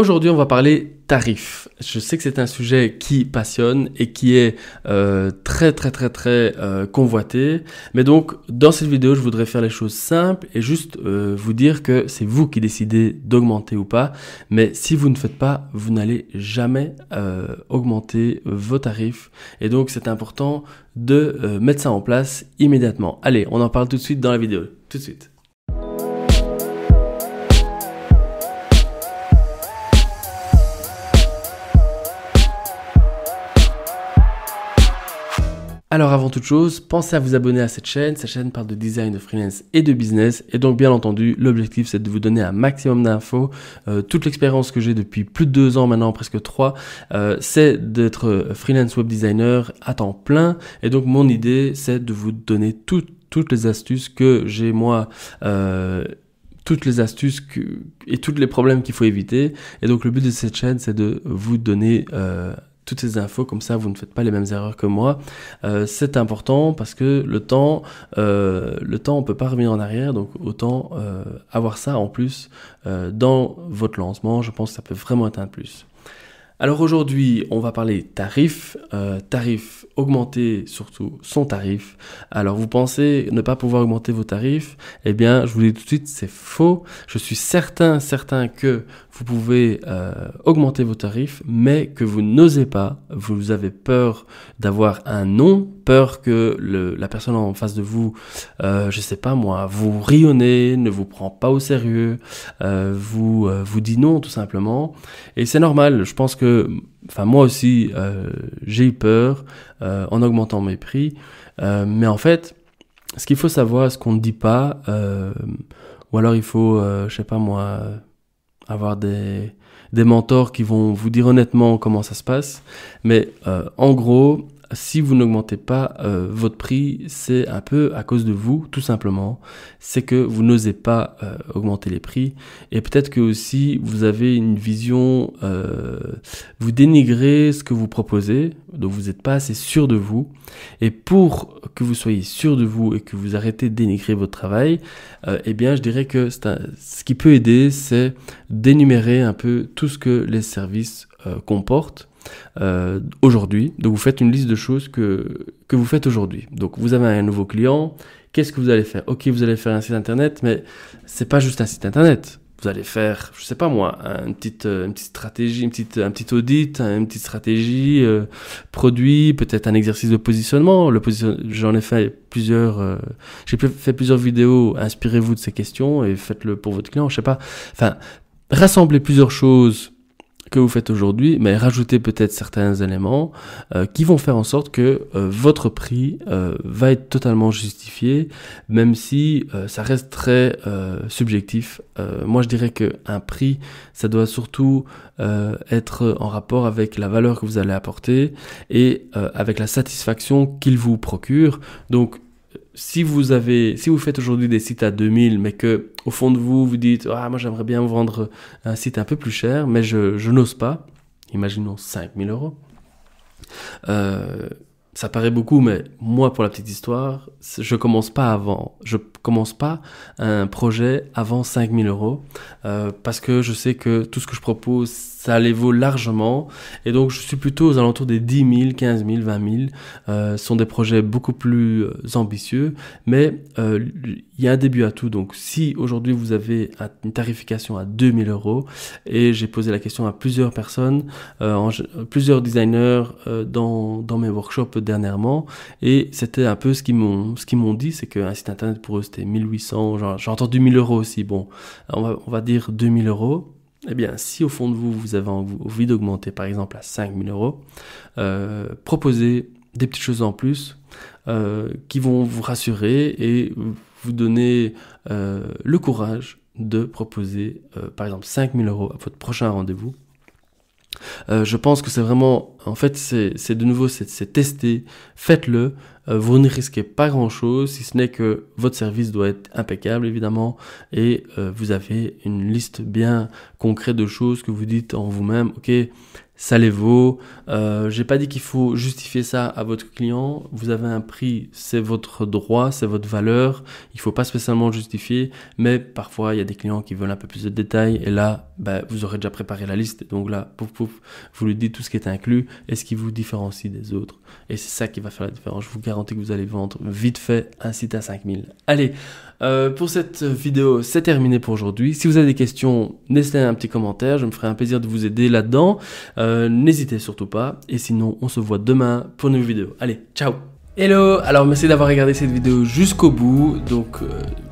Aujourd'hui, on va parler tarifs. Je sais que c'est un sujet qui passionne et qui est euh, très très très très euh, convoité. Mais donc, dans cette vidéo, je voudrais faire les choses simples et juste euh, vous dire que c'est vous qui décidez d'augmenter ou pas. Mais si vous ne faites pas, vous n'allez jamais augmenter vos tarifs. Et donc, c'est important de mettre ça en place immédiatement. Allez, on en parle tout de suite dans la vidéo. Tout de suite. Alors avant toute chose, pensez à vous abonner à cette chaîne. Cette chaîne parle de design, de freelance et de business. Et donc bien entendu, l'objectif c'est de vous donner un maximum d'infos. Euh, toute l'expérience que j'ai depuis plus de deux ans maintenant, presque trois, euh, c'est d'être euh, freelance web designer à temps plein. Et donc mon idée c'est de vous donner toutes les astuces que j'ai moi. toutes les astuces que, et tous les problèmes qu'il faut éviter. Et donc le but de cette chaîne, c'est de vous donner toutes ces infos, comme ça vous ne faites pas les mêmes erreurs que moi. Euh, c'est important parce que le temps, euh, le temps, on peut pas revenir en arrière, donc autant euh, avoir ça en plus dans votre lancement. Je pense que ça peut vraiment atteindre plus. Alors aujourd'hui, on va parler tarifs, euh, tarifs augmentés, surtout son tarif. Alors vous pensez ne pas pouvoir augmenter vos tarifs Eh bien, je vous dis tout de suite, c'est faux. Je suis certain, certain que vous pouvez euh, augmenter vos tarifs, mais que vous n'osez pas. Vous avez peur d'avoir un non, peur que la personne en face de vous, je euh, je sais pas moi, vous rionnez, ne vous prend pas au sérieux, vous vous dit non tout simplement. Et c'est normal. Je pense que enfin moi aussi, euh, j'ai eu peur euh, en augmentant mes prix. Euh, mais en fait, ce qu'il faut savoir, ce qu'on ne dit pas, ou alors il faut, je sais pas moi, avoir des, des mentors qui vont vous dire honnêtement comment ça se passe. Mais en gros, si vous n'augmentez pas euh, votre prix, c'est un peu à cause de vous, tout simplement. C'est que vous n'osez pas euh, augmenter les prix. Et peut-être que aussi vous avez une vision, euh, vous dénigrez ce que vous proposez, donc vous n'êtes pas assez sûr de vous. Et pour que vous soyez sûr de vous et que vous arrêtez de dénigrer votre travail, eh bien je dirais que ce qui peut aider, c'est d'énumérer un peu tout ce que les services comportent euh, aujourd'hui. Donc vous faites une liste de choses que, que vous faites aujourd'hui. Donc vous avez un nouveau client, qu'est-ce que vous allez faire Ok, vous allez faire un site internet, mais c'est pas juste un site internet. Vous allez faire, je sais pas moi, une petite, euh, une petite stratégie, une petite, un petit audit, une petite stratégie, euh, produit, peut-être un exercice de positionnement. Le j'en ai fait plusieurs, j'ai fait plusieurs vidéos. Inspirez-vous de ces questions et faites-le pour votre client. Je sais pas. Enfin, rassemblez plusieurs choses que vous faites aujourd'hui, mais rajoutez peut-être certains éléments euh, qui vont faire en sorte que euh, votre prix euh, va être totalement justifié, même si ça reste très subjectif. moi, je dirais qu'un prix, ça doit surtout être en rapport avec la valeur que vous allez apporter et avec la satisfaction qu'il vous procure. Donc, si vous avez, si vous faites aujourd'hui des sites à 2000, mais que au fond de vous vous dites, ah moi j'aimerais bien vendre un site un peu plus cher, mais je, je n'ose pas. Imaginons 5000 euros. Euh, ça paraît beaucoup, mais moi, pour la petite histoire, je commence pas avant. Je commence pas un projet avant 5000 euros euh, parce que je sais que tout ce que je propose, ça les vaut largement. Et donc, je suis plutôt aux alentours des 10 000, 15 000, 20 000. Euh, ce sont des projets beaucoup plus euh, ambitieux, mais euh, il y a un début à tout. Donc, si aujourd'hui vous avez une tarification à 2000 euros, et j'ai posé la question à plusieurs personnes, euh, plusieurs designers euh, dans, dans, mes workshops dernièrement, et c'était un peu ce qu'ils m'ont ce qu'ils m'ont dit, c'est qu'un site internet pour eux c'était 1800, j'ai entendu 1000 euros aussi. Bon, on va, on va dire 2000 euros eh bien, si au fond de vous, vous avez envie d'augmenter par exemple à 5000 euros, euh, proposez des petites choses en plus euh, qui vont vous rassurer et vous donner euh, le courage de proposer par exemple 5000 euros à votre prochain rendez-vous euh, je pense que c'est vraiment, en fait, c'est de nouveau, c'est tester, faites-le. Euh, vous ne risquez pas grand-chose, si ce n'est que votre service doit être impeccable, évidemment, et euh, vous avez une liste bien concrète de choses que vous dites en vous-même, ok, ça les vaut. Euh, J'ai pas dit qu'il faut justifier ça à votre client. Vous avez un prix, c'est votre droit, c'est votre valeur. Il faut pas spécialement justifier, mais parfois il y a des clients qui veulent un peu plus de détails et là, bah, vous aurez déjà préparé la liste. Donc là, pouf pouf, vous lui dites tout ce qui est inclus et ce qui vous différencie des autres. Et c'est ça qui va faire la différence. Je vous garantis que vous allez vendre vite fait un site à 5000. Allez, euh, pour cette vidéo, c'est terminé pour aujourd'hui. Si vous avez des questions, laissez un petit commentaire. Je me ferai un plaisir de vous aider là-dedans. Euh, euh, n'hésitez surtout pas. Et sinon, on se voit demain pour une nouvelle vidéo. Allez, ciao Hello Alors merci d'avoir regardé cette vidéo jusqu'au bout. Donc... Euh,